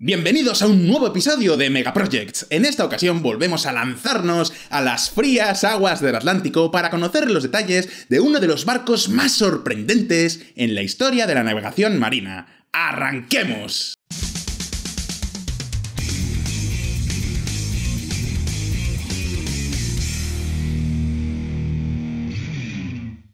Bienvenidos a un nuevo episodio de Megaprojects. En esta ocasión volvemos a lanzarnos a las frías aguas del Atlántico para conocer los detalles de uno de los barcos más sorprendentes en la historia de la navegación marina. ¡Arranquemos!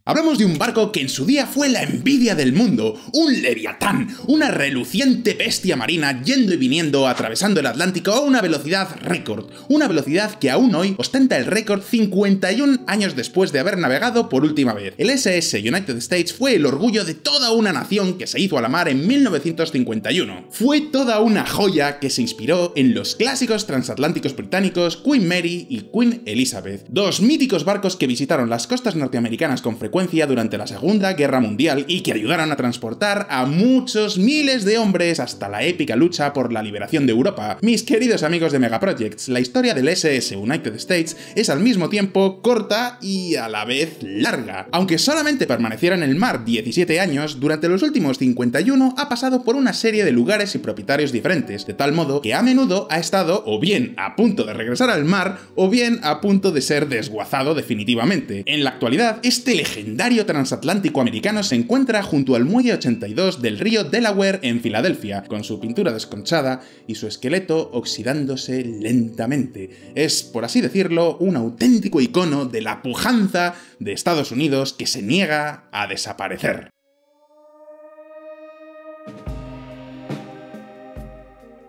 Hablamos de un barco que en su día fue la envidia del mundo, un leviatán, una reluciente bestia marina yendo y viniendo atravesando el Atlántico a una velocidad récord, una velocidad que aún hoy ostenta el récord 51 años después de haber navegado por última vez. El SS United States fue el orgullo de toda una nación que se hizo a la mar en 1951. Fue toda una joya que se inspiró en los clásicos transatlánticos británicos Queen Mary y Queen Elizabeth, dos míticos barcos que visitaron las costas norteamericanas con frecuencia durante la Segunda Guerra Mundial y que ayudaron a transportar a muchos miles de hombres hasta la épica lucha por la liberación de Europa. Mis queridos amigos de Megaprojects, la historia del SS United States es al mismo tiempo corta y a la vez larga. Aunque solamente permaneciera en el mar 17 años, durante los últimos 51 ha pasado por una serie de lugares y propietarios diferentes, de tal modo que a menudo ha estado o bien a punto de regresar al mar o bien a punto de ser desguazado definitivamente. En la actualidad, este legendario legendario transatlántico americano se encuentra junto al muelle 82 del río Delaware en Filadelfia, con su pintura desconchada y su esqueleto oxidándose lentamente. Es, por así decirlo, un auténtico icono de la pujanza de Estados Unidos que se niega a desaparecer.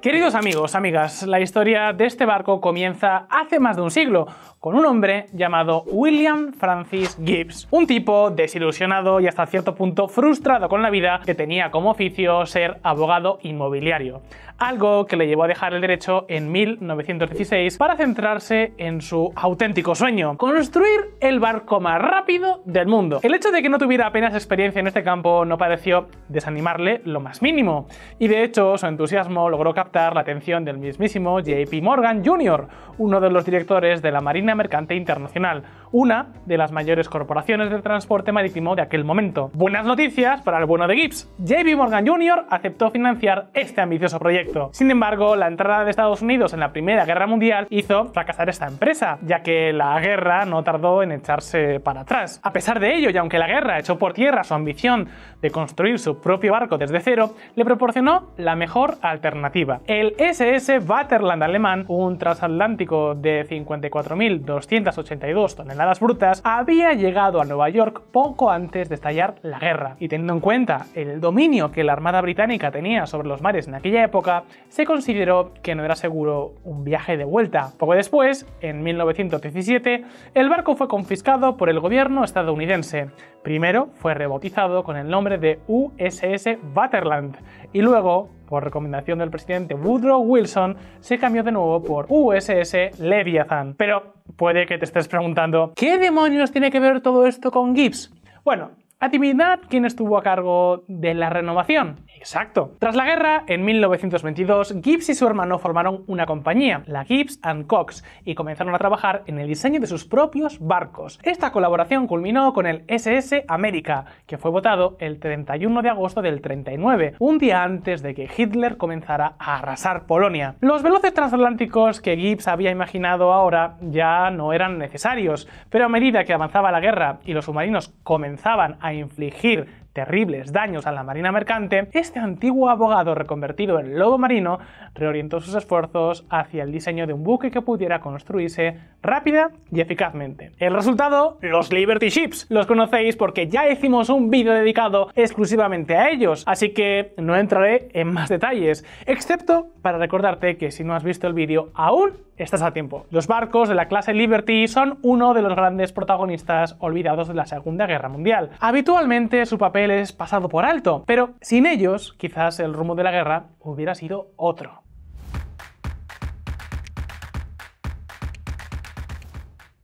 Queridos amigos, amigas, la historia de este barco comienza hace más de un siglo, con un hombre llamado William Francis Gibbs, un tipo desilusionado y hasta cierto punto frustrado con la vida que tenía como oficio ser abogado inmobiliario, algo que le llevó a dejar el derecho en 1916 para centrarse en su auténtico sueño, construir el barco más rápido del mundo. El hecho de que no tuviera apenas experiencia en este campo no pareció desanimarle lo más mínimo, y de hecho su entusiasmo logró captar la atención del mismísimo JP Morgan Jr., uno de los directores de la Marina Mercante Internacional, una de las mayores corporaciones de transporte marítimo de aquel momento. Buenas noticias para el bueno de Gibbs. J.B. Morgan Jr. aceptó financiar este ambicioso proyecto. Sin embargo, la entrada de Estados Unidos en la Primera Guerra Mundial hizo fracasar esta empresa, ya que la guerra no tardó en echarse para atrás. A pesar de ello, y aunque la guerra echó por tierra su ambición de construir su propio barco desde cero, le proporcionó la mejor alternativa. El SS Vaterland alemán, un transatlántico de 54.282 toneladas las frutas, había llegado a Nueva York poco antes de estallar la guerra, y teniendo en cuenta el dominio que la Armada Británica tenía sobre los mares en aquella época, se consideró que no era seguro un viaje de vuelta. Poco después, en 1917, el barco fue confiscado por el gobierno estadounidense, Primero fue rebautizado con el nombre de USS Vaterland y luego, por recomendación del presidente Woodrow Wilson, se cambió de nuevo por USS Leviathan. Pero puede que te estés preguntando, ¿qué demonios tiene que ver todo esto con Gibbs? Bueno, Adivinad quién estuvo a cargo de la renovación. Exacto. Tras la guerra, en 1922, Gibbs y su hermano formaron una compañía, la Gibbs and Cox, y comenzaron a trabajar en el diseño de sus propios barcos. Esta colaboración culminó con el SS América, que fue votado el 31 de agosto del 39, un día antes de que Hitler comenzara a arrasar Polonia. Los veloces transatlánticos que Gibbs había imaginado ahora ya no eran necesarios, pero a medida que avanzaba la guerra y los submarinos comenzaban a a infligir terribles daños a la marina mercante, este antiguo abogado reconvertido en lobo marino reorientó sus esfuerzos hacia el diseño de un buque que pudiera construirse rápida y eficazmente. El resultado, los Liberty Ships. Los conocéis porque ya hicimos un vídeo dedicado exclusivamente a ellos, así que no entraré en más detalles, excepto para recordarte que si no has visto el vídeo aún estás a tiempo. Los barcos de la clase Liberty son uno de los grandes protagonistas olvidados de la Segunda Guerra Mundial. Habitualmente su papel papeles pasado por alto, pero sin ellos quizás el rumbo de la guerra hubiera sido otro.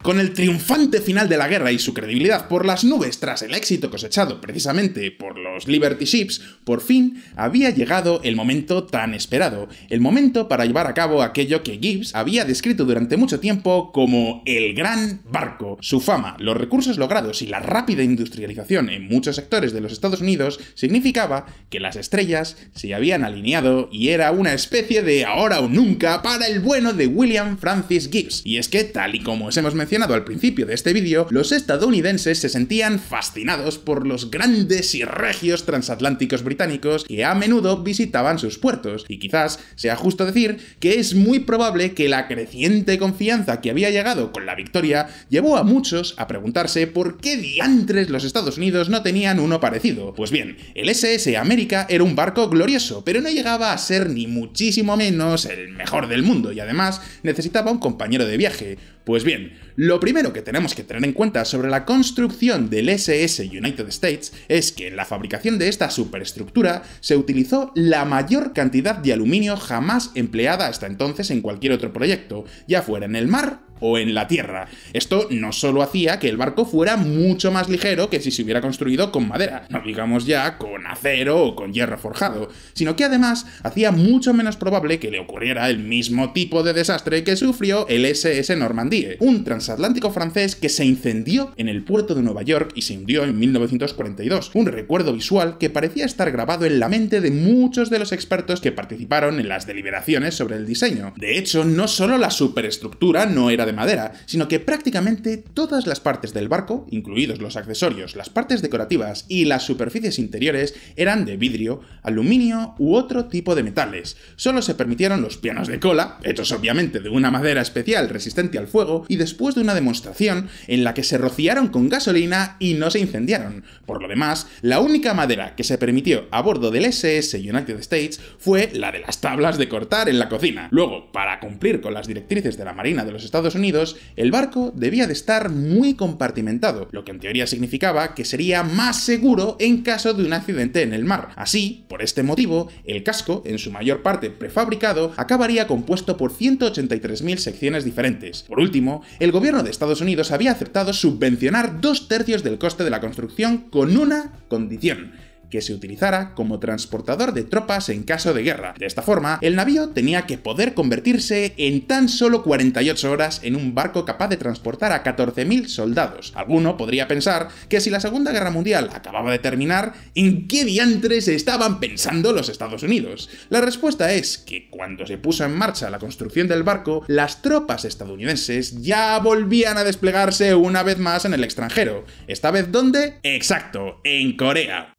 Con el triunfante final de la guerra y su credibilidad por las nubes tras el éxito cosechado precisamente por los Liberty Ships, por fin había llegado el momento tan esperado, el momento para llevar a cabo aquello que Gibbs había descrito durante mucho tiempo como el gran barco. Su fama, los recursos logrados y la rápida industrialización en muchos sectores de los Estados Unidos significaba que las estrellas se habían alineado y era una especie de ahora o nunca para el bueno de William Francis Gibbs. Y es que, tal y como os hemos al principio de este vídeo, los estadounidenses se sentían fascinados por los grandes y regios transatlánticos británicos que a menudo visitaban sus puertos, y quizás sea justo decir que es muy probable que la creciente confianza que había llegado con la victoria llevó a muchos a preguntarse por qué diantres los Estados Unidos no tenían uno parecido. Pues bien, el SS América era un barco glorioso, pero no llegaba a ser ni muchísimo menos el mejor del mundo y además necesitaba un compañero de viaje. Pues bien, lo primero que tenemos que tener en cuenta sobre la construcción del SS United States es que en la fabricación de esta superestructura se utilizó la mayor cantidad de aluminio jamás empleada hasta entonces en cualquier otro proyecto, ya fuera en el mar o en la tierra. Esto no solo hacía que el barco fuera mucho más ligero que si se hubiera construido con madera, no digamos ya con acero o con hierro forjado, sino que además hacía mucho menos probable que le ocurriera el mismo tipo de desastre que sufrió el SS Normandie, un transatlántico francés que se incendió en el puerto de Nueva York y se hundió en 1942, un recuerdo visual que parecía estar grabado en la mente de muchos de los expertos que participaron en las deliberaciones sobre el diseño. De hecho, no solo la superestructura no era de madera, sino que prácticamente todas las partes del barco, incluidos los accesorios, las partes decorativas y las superficies interiores, eran de vidrio, aluminio u otro tipo de metales. Solo se permitieron los pianos de cola, hechos obviamente de una madera especial resistente al fuego, y después de una demostración en la que se rociaron con gasolina y no se incendiaron. Por lo demás, la única madera que se permitió a bordo del SS United States fue la de las tablas de cortar en la cocina. Luego, para cumplir con las directrices de la Marina de los Estados Unidos, el barco debía de estar muy compartimentado, lo que en teoría significaba que sería más seguro en caso de un accidente en el mar. Así, por este motivo, el casco, en su mayor parte prefabricado, acabaría compuesto por 183.000 secciones diferentes. Por último, el gobierno de Estados Unidos había aceptado subvencionar dos tercios del coste de la construcción con una condición que se utilizara como transportador de tropas en caso de guerra. De esta forma, el navío tenía que poder convertirse en tan solo 48 horas en un barco capaz de transportar a 14.000 soldados. Alguno podría pensar que si la Segunda Guerra Mundial acababa de terminar, ¿en qué diantres estaban pensando los Estados Unidos? La respuesta es que cuando se puso en marcha la construcción del barco, las tropas estadounidenses ya volvían a desplegarse una vez más en el extranjero. ¿Esta vez dónde? Exacto, en Corea.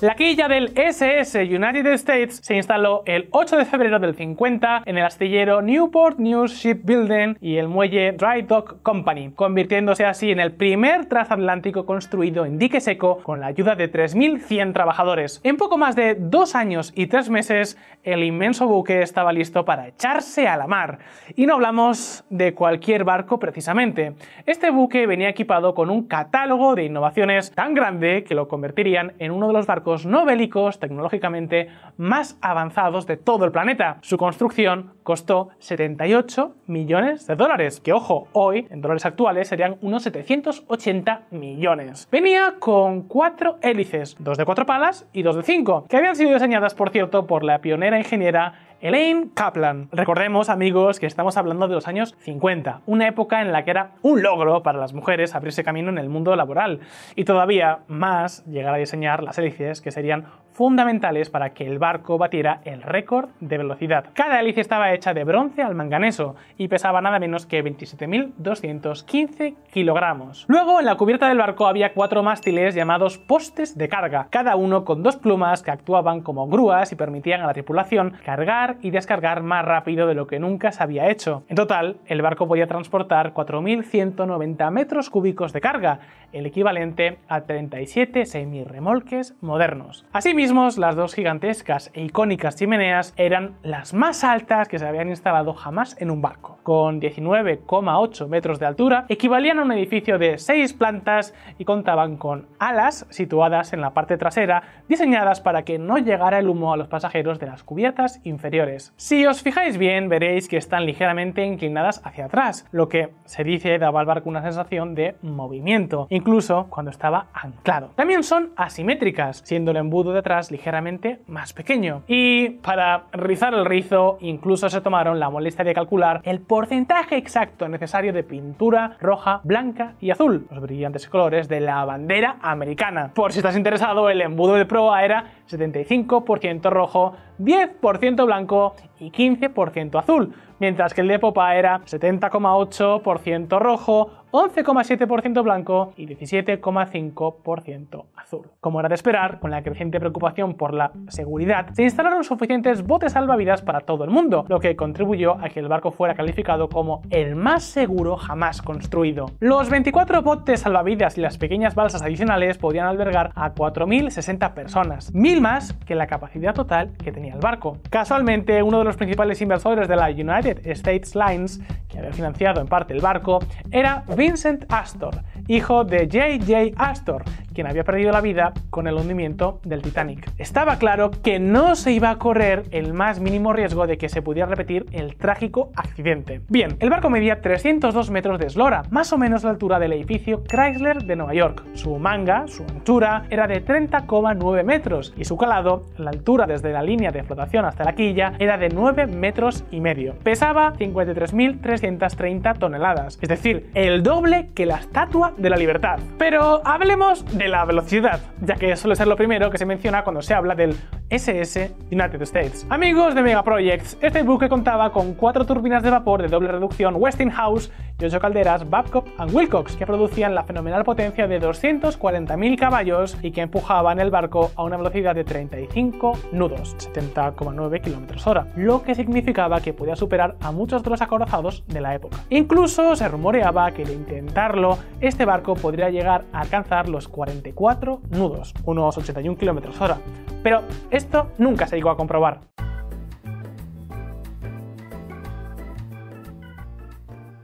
La quilla del SS United States se instaló el 8 de febrero del 50 en el astillero Newport News Shipbuilding y el muelle Dry Dock Company, convirtiéndose así en el primer transatlántico construido en dique seco con la ayuda de 3.100 trabajadores. En poco más de dos años y tres meses, el inmenso buque estaba listo para echarse a la mar. Y no hablamos de cualquier barco precisamente. Este buque venía equipado con un catálogo de innovaciones tan grande que lo convertirían en uno de los barcos barcos tecnológicamente más avanzados de todo el planeta. Su construcción costó 78 millones de dólares, que ojo, hoy en dólares actuales serían unos 780 millones. Venía con cuatro hélices, dos de cuatro palas y dos de cinco, que habían sido diseñadas, por cierto, por la pionera ingeniera Elaine Kaplan. Recordemos, amigos, que estamos hablando de los años 50, una época en la que era un logro para las mujeres abrirse camino en el mundo laboral, y todavía más llegar a diseñar las hélices que serían fundamentales para que el barco batiera el récord de velocidad. Cada hélice estaba hecha de bronce al manganeso y pesaba nada menos que 27.215 kilogramos. Luego, en la cubierta del barco había cuatro mástiles llamados postes de carga, cada uno con dos plumas que actuaban como grúas y permitían a la tripulación cargar y descargar más rápido de lo que nunca se había hecho. En total, el barco podía transportar 4.190 metros cúbicos de carga, el equivalente a 37 semirremolques modernos. Asimismo, las dos gigantescas e icónicas chimeneas eran las más altas que se habían instalado jamás en un barco. Con 19,8 metros de altura, equivalían a un edificio de 6 plantas y contaban con alas situadas en la parte trasera, diseñadas para que no llegara el humo a los pasajeros de las cubiertas inferiores si os fijáis bien, veréis que están ligeramente inclinadas hacia atrás, lo que se dice daba al barco una sensación de movimiento, incluso cuando estaba anclado. También son asimétricas, siendo el embudo de atrás ligeramente más pequeño. Y para rizar el rizo, incluso se tomaron la molestia de calcular el porcentaje exacto necesario de pintura roja, blanca y azul, los brillantes colores de la bandera americana. Por si estás interesado, el embudo de proa era 75% rojo, 10% blanco y 15% azul, mientras que el de Popa era 70,8% rojo, 11,7% blanco y 17,5% azul. Como era de esperar, con la creciente preocupación por la seguridad, se instalaron suficientes botes salvavidas para todo el mundo, lo que contribuyó a que el barco fuera calificado como el más seguro jamás construido. Los 24 botes salvavidas y las pequeñas balsas adicionales podían albergar a 4.060 personas, mil más que la capacidad total que tenía el barco. Casualmente, uno de los principales inversores de la United States Lines, que había financiado en parte el barco, era Vincent Astor, hijo de J.J. Astor, quien había perdido la vida con el hundimiento del Titanic. Estaba claro que no se iba a correr el más mínimo riesgo de que se pudiera repetir el trágico accidente. Bien, el barco medía 302 metros de eslora, más o menos la altura del edificio Chrysler de Nueva York. Su manga, su anchura, era de 30,9 metros y su calado, la altura desde la línea de flotación hasta la quilla, era de 9 metros y medio. Pesaba 53.330 toneladas, es decir, el doble que la Estatua de la Libertad. Pero hablemos de la velocidad, ya que suele ser lo primero que se menciona cuando se habla del SS United States. Amigos de Projects, este buque contaba con cuatro turbinas de vapor de doble reducción Westinghouse y ocho calderas Babcock and Wilcox que producían la fenomenal potencia de 240.000 caballos y que empujaban el barco a una velocidad de 35 nudos, 70,9 km h lo que significaba que podía superar a muchos de los acorazados de la época. Incluso se rumoreaba que de intentarlo, este barco podría llegar a alcanzar los 44 nudos, unos 81 km h Pero esto nunca se llegó a comprobar.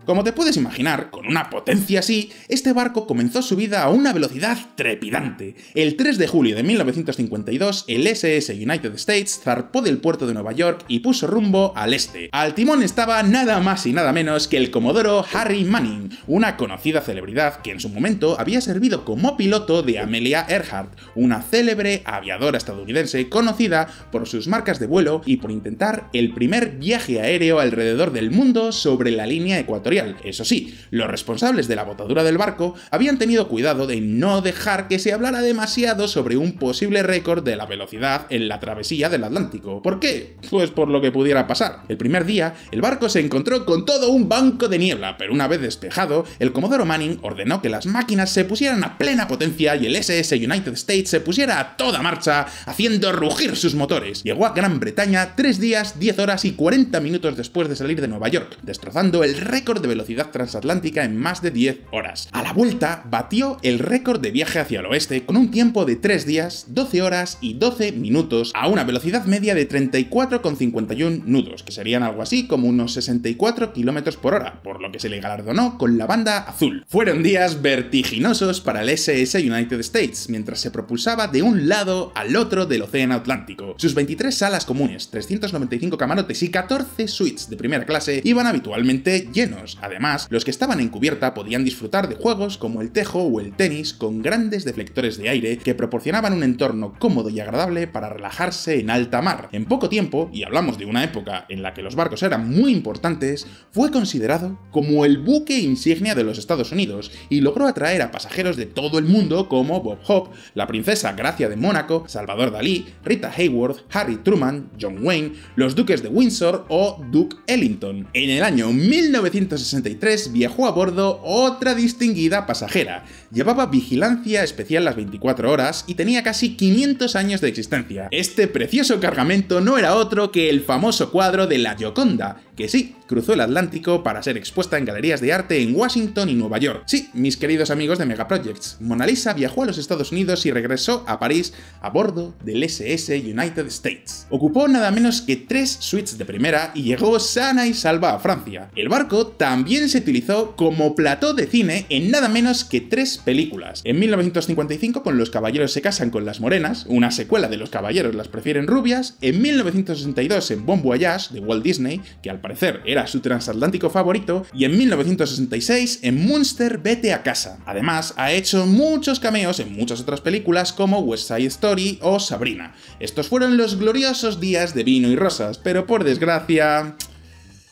Como te puedes imaginar, con una potencia así, este barco comenzó su vida a una velocidad trepidante. El 3 de julio de 1952, el SS United States zarpó del puerto de Nueva York y puso rumbo al este. Al timón estaba nada más y nada menos que el comodoro Harry Manning, una conocida celebridad que en su momento había servido como piloto de Amelia Earhart, una célebre aviadora estadounidense conocida por sus marcas de vuelo y por intentar el primer viaje aéreo alrededor del mundo sobre la línea ecuatorial eso sí, los responsables de la botadura del barco habían tenido cuidado de no dejar que se hablara demasiado sobre un posible récord de la velocidad en la travesía del Atlántico. ¿Por qué? Pues por lo que pudiera pasar. El primer día, el barco se encontró con todo un banco de niebla, pero una vez despejado, el Comodoro Manning ordenó que las máquinas se pusieran a plena potencia y el SS United States se pusiera a toda marcha, haciendo rugir sus motores. Llegó a Gran Bretaña tres días, 10 horas y 40 minutos después de salir de Nueva York, destrozando el récord de velocidad transatlántica en más de 10 horas. A la vuelta, batió el récord de viaje hacia el oeste con un tiempo de 3 días, 12 horas y 12 minutos a una velocidad media de 34,51 nudos, que serían algo así como unos 64 km por hora, por lo que se le galardonó con la banda azul. Fueron días vertiginosos para el SS United States, mientras se propulsaba de un lado al otro del Océano Atlántico. Sus 23 salas comunes, 395 camarotes y 14 suites de primera clase iban habitualmente llenos, Además, los que estaban en cubierta podían disfrutar de juegos como el tejo o el tenis con grandes deflectores de aire que proporcionaban un entorno cómodo y agradable para relajarse en alta mar. En poco tiempo, y hablamos de una época en la que los barcos eran muy importantes, fue considerado como el buque insignia de los Estados Unidos y logró atraer a pasajeros de todo el mundo como Bob Hope, la princesa Gracia de Mónaco, Salvador Dalí, Rita Hayworth, Harry Truman, John Wayne, los duques de Windsor o Duke Ellington. En el año 1960 1963 viajó a bordo otra distinguida pasajera. Llevaba vigilancia especial las 24 horas y tenía casi 500 años de existencia. Este precioso cargamento no era otro que el famoso cuadro de la Gioconda, que sí, cruzó el Atlántico para ser expuesta en galerías de arte en Washington y Nueva York. Sí, mis queridos amigos de Megaprojects, Mona Lisa viajó a los Estados Unidos y regresó a París a bordo del SS United States. Ocupó nada menos que tres suites de primera y llegó sana y salva a Francia. El barco también se utilizó como plató de cine en nada menos que tres películas. En 1955 con Los Caballeros se casan con las morenas, una secuela de Los Caballeros las prefieren rubias, en 1962 en Bon Voyage de Walt Disney, que al parecer era su transatlántico favorito, y en 1966 en Munster Vete a casa. Además, ha hecho muchos cameos en muchas otras películas como West Side Story o Sabrina. Estos fueron los gloriosos días de vino y rosas, pero por desgracia...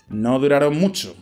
no duraron mucho.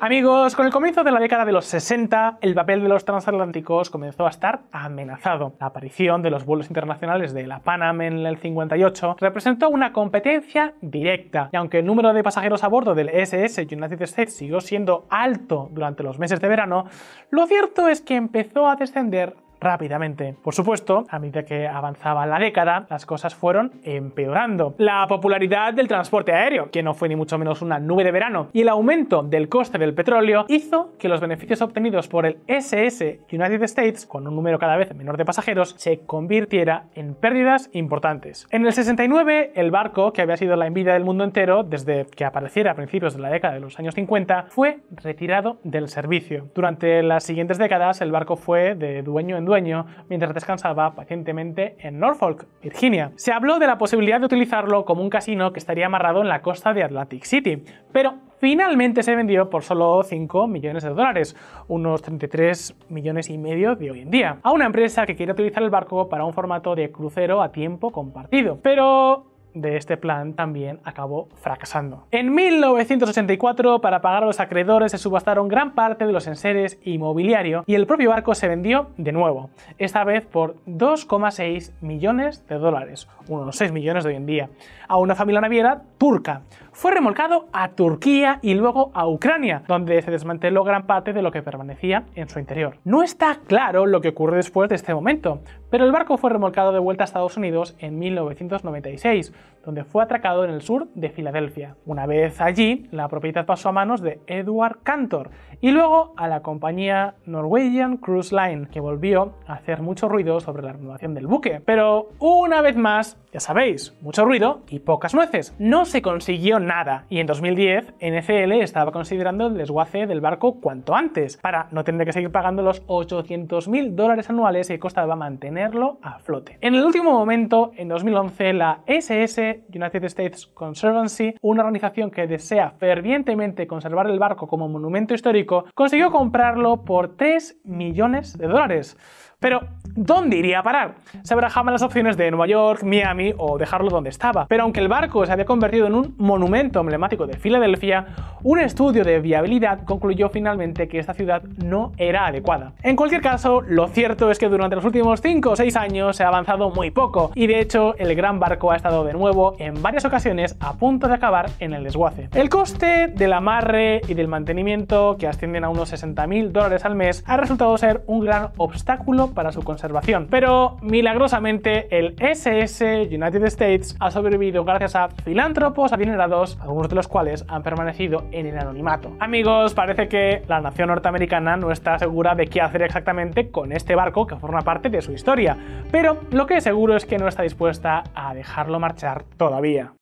Amigos, con el comienzo de la década de los 60, el papel de los transatlánticos comenzó a estar amenazado. La aparición de los vuelos internacionales de la Panam en el 58 representó una competencia directa, y aunque el número de pasajeros a bordo del SS United States siguió siendo alto durante los meses de verano, lo cierto es que empezó a descender rápidamente. Por supuesto, a medida que avanzaba la década, las cosas fueron empeorando. La popularidad del transporte aéreo, que no fue ni mucho menos una nube de verano, y el aumento del coste del petróleo hizo que los beneficios obtenidos por el SS United States, con un número cada vez menor de pasajeros, se convirtiera en pérdidas importantes. En el 69, el barco, que había sido la envidia del mundo entero desde que apareciera a principios de la década de los años 50, fue retirado del servicio. Durante las siguientes décadas, el barco fue de dueño en dueño mientras descansaba pacientemente en Norfolk, Virginia. Se habló de la posibilidad de utilizarlo como un casino que estaría amarrado en la costa de Atlantic City, pero finalmente se vendió por solo 5 millones de dólares, unos 33 millones y medio de hoy en día, a una empresa que quiere utilizar el barco para un formato de crucero a tiempo compartido. Pero de este plan también acabó fracasando. En 1984, para pagar a los acreedores, se subastaron gran parte de los enseres y y el propio barco se vendió de nuevo, esta vez por 2,6 millones de dólares, unos 6 millones de hoy en día, a una familia naviera turca. Fue remolcado a Turquía y luego a Ucrania, donde se desmanteló gran parte de lo que permanecía en su interior. No está claro lo que ocurre después de este momento, pero el barco fue remolcado de vuelta a Estados Unidos en 1996, donde fue atracado en el sur de Filadelfia. Una vez allí, la propiedad pasó a manos de Edward Cantor y luego a la compañía Norwegian Cruise Line, que volvió a hacer mucho ruido sobre la renovación del buque. Pero una vez más, ya sabéis, mucho ruido y pocas nueces. No se consiguió nada y en 2010 NCL estaba considerando el desguace del barco cuanto antes, para no tener que seguir pagando los 800.000 dólares anuales que costaba mantenerlo a flote. En el último momento, en 2011, la SS United States Conservancy, una organización que desea fervientemente conservar el barco como monumento histórico, consiguió comprarlo por 3 millones de dólares. Pero, ¿dónde iría a parar? Se jamás las opciones de Nueva York, Miami o dejarlo donde estaba. Pero aunque el barco se había convertido en un monumento emblemático de Filadelfia, un estudio de viabilidad concluyó finalmente que esta ciudad no era adecuada. En cualquier caso, lo cierto es que durante los últimos 5 o 6 años se ha avanzado muy poco, y de hecho el gran barco ha estado de nuevo en varias ocasiones a punto de acabar en el desguace. El coste del amarre y del mantenimiento, que ascienden a unos 60.000 dólares al mes, ha resultado ser un gran obstáculo para su conservación. Pero milagrosamente el SS United States ha sobrevivido gracias a filántropos adinerados, algunos de los cuales han permanecido en el anonimato. Amigos, parece que la nación norteamericana no está segura de qué hacer exactamente con este barco que forma parte de su historia, pero lo que es seguro es que no está dispuesta a dejarlo marchar todavía.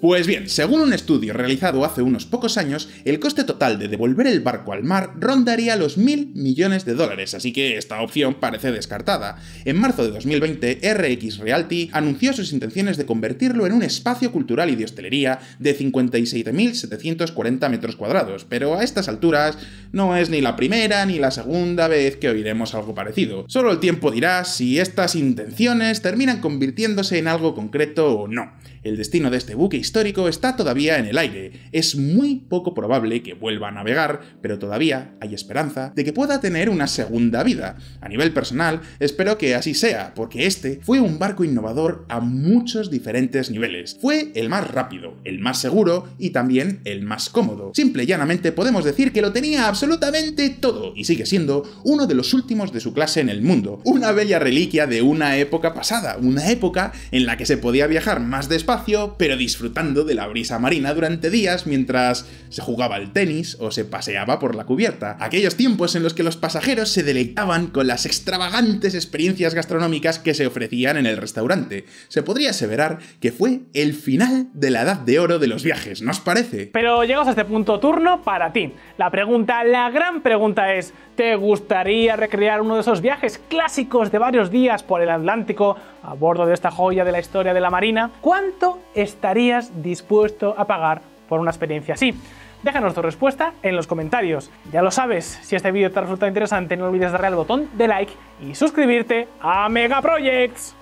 Pues bien, según un estudio realizado hace unos pocos años, el coste total de devolver el barco al mar rondaría los mil millones de dólares, así que esta opción parece descartada. En marzo de 2020, RX Realty anunció sus intenciones de convertirlo en un espacio cultural y de hostelería de 57.740 metros cuadrados, pero a estas alturas no es ni la primera ni la segunda vez que oiremos algo parecido. Solo el tiempo dirá si estas intenciones terminan convirtiéndose en algo concreto o no. El destino de este buque histórico está todavía en el aire. Es muy poco probable que vuelva a navegar, pero todavía hay esperanza de que pueda tener una segunda vida. A nivel personal, espero que así sea, porque este fue un barco innovador a muchos diferentes niveles. Fue el más rápido, el más seguro y también el más cómodo. Simple y llanamente podemos decir que lo tenía absolutamente todo y sigue siendo uno de los últimos de su clase en el mundo. Una bella reliquia de una época pasada, una época en la que se podía viajar más despacio pero disfrutando de la brisa marina durante días mientras se jugaba al tenis o se paseaba por la cubierta. Aquellos tiempos en los que los pasajeros se deleitaban con las extravagantes experiencias gastronómicas que se ofrecían en el restaurante. Se podría aseverar que fue el final de la edad de oro de los viajes, ¿no os parece? Pero llegamos a este punto turno para ti. La pregunta, la gran pregunta es, ¿te gustaría recrear uno de esos viajes clásicos de varios días por el Atlántico a bordo de esta joya de la historia de la Marina? estarías dispuesto a pagar por una experiencia así? Déjanos tu respuesta en los comentarios. Ya lo sabes, si este vídeo te ha resultado interesante no olvides darle al botón de like y suscribirte a Megaprojects.